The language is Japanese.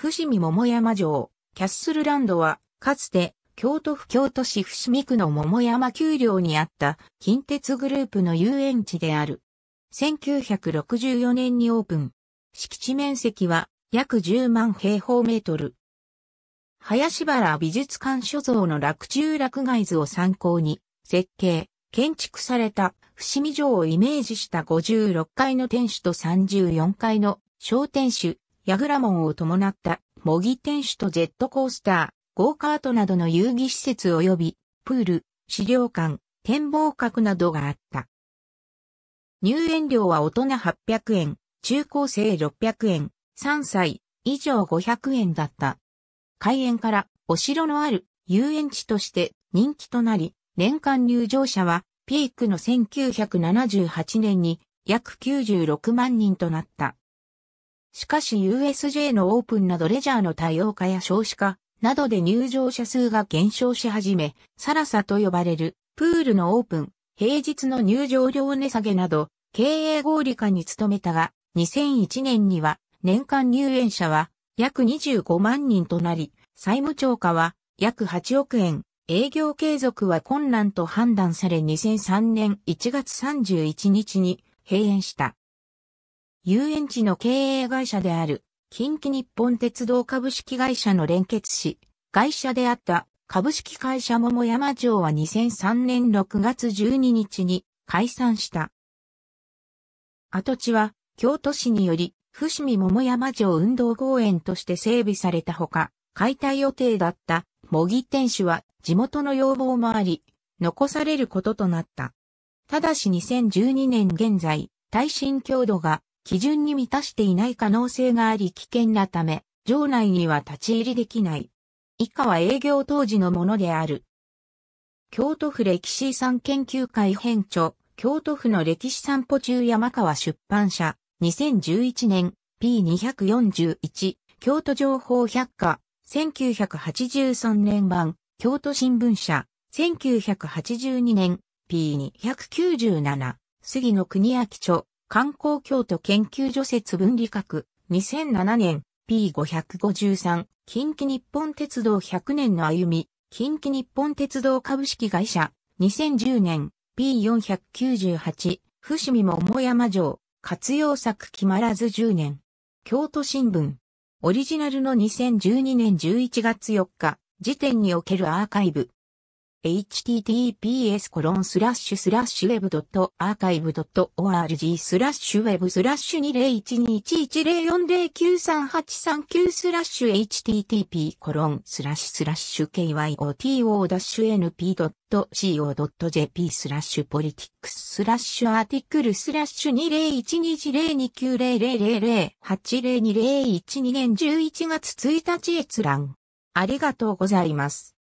伏見桃山城、キャッスルランドは、かつて、京都府京都市伏見区の桃山丘陵にあった近鉄グループの遊園地である。1964年にオープン。敷地面積は約10万平方メートル。林原美術館所蔵の落中落外図を参考に、設計、建築された伏見城をイメージした56階の天守と34階の小天守、ヤグラモンを伴った模擬店主とジェットコースター、ゴーカートなどの遊戯施設及び、プール、資料館、展望閣などがあった。入園料は大人800円、中高生600円、3歳以上500円だった。開園からお城のある遊園地として人気となり、年間入場者はピークの1978年に約96万人となった。しかし USJ のオープンなどレジャーの多様化や少子化などで入場者数が減少し始め、サラサと呼ばれるプールのオープン、平日の入場料値下げなど、経営合理化に努めたが、2001年には年間入園者は約25万人となり、債務超過は約8億円、営業継続は困難と判断され2003年1月31日に閉園した。遊園地の経営会社である、近畿日本鉄道株式会社の連結し、会社であった株式会社桃山城は2003年6月12日に解散した。跡地は京都市により伏見桃山城運動公園として整備されたほか、解体予定だった模擬店主は地元の要望もあり、残されることとなった。ただし2012年現在、耐震強度が基準に満たしていない可能性があり危険なため、場内には立ち入りできない。以下は営業当時のものである。京都府歴史遺産研究会編著、京都府の歴史散歩中山川出版社、2011年 P241、京都情報百科、1983年版、京都新聞社、1982年 P297、杉野国明著、観光京都研究所説分離学、2007年 P553、近畿日本鉄道100年の歩み、近畿日本鉄道株式会社、2010年 P498、伏見桃山城、活用策決まらず10年。京都新聞。オリジナルの2012年11月4日、時点におけるアーカイブ。https コロンスラッシュスラッシュ web.archive.org スラッシュ web スラッシュ20121104093839スラッシュ http コロンスラッシュスラッシュ kyoto-np.co.jp スラッシュポリティックススラッシュアーティクルスラッシュ201210290000802001年11月1日閲覧ありがとうございます。